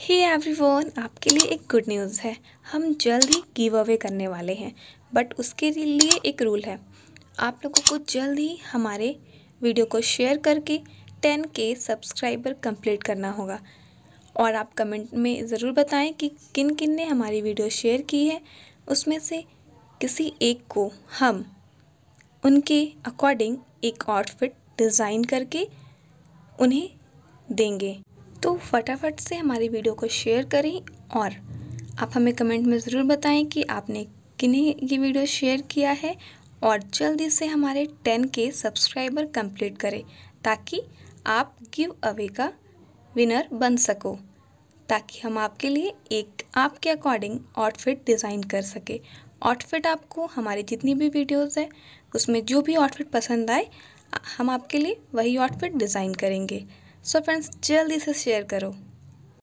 हे hey everyone आपके लिए एक गुड न्यूज़ है हम जल्द ही गिव अवे करने वाले हैं बट उसके लिए एक रूल है आप लोगों को जल्द ही हमारे वीडियो को शेयर करके के सब्सक्राइबर कंप्लीट करना होगा और आप कमेंट में ज़रूर बताएं कि किन किन ने हमारी वीडियो शेयर की है उसमें से किसी एक को हम उनके अकॉर्डिंग एक आउटफिट डिज़ाइन करके उन्हें देंगे तो फटाफट से हमारी वीडियो को शेयर करें और आप हमें कमेंट में ज़रूर बताएं कि आपने किन्हीं ये वीडियो शेयर किया है और जल्दी से हमारे 10 के सब्सक्राइबर कंप्लीट करें ताकि आप गिव अवे का विनर बन सको ताकि हम आपके लिए एक आपके अकॉर्डिंग आउटफिट डिज़ाइन कर सके आउटफिट आपको हमारी जितनी भी वीडियोस है उसमें जो भी आउटफिट पसंद आए हम आपके लिए वही आउटफिट डिज़ाइन करेंगे सो फ्रेंड्स जल्दी से शेयर करो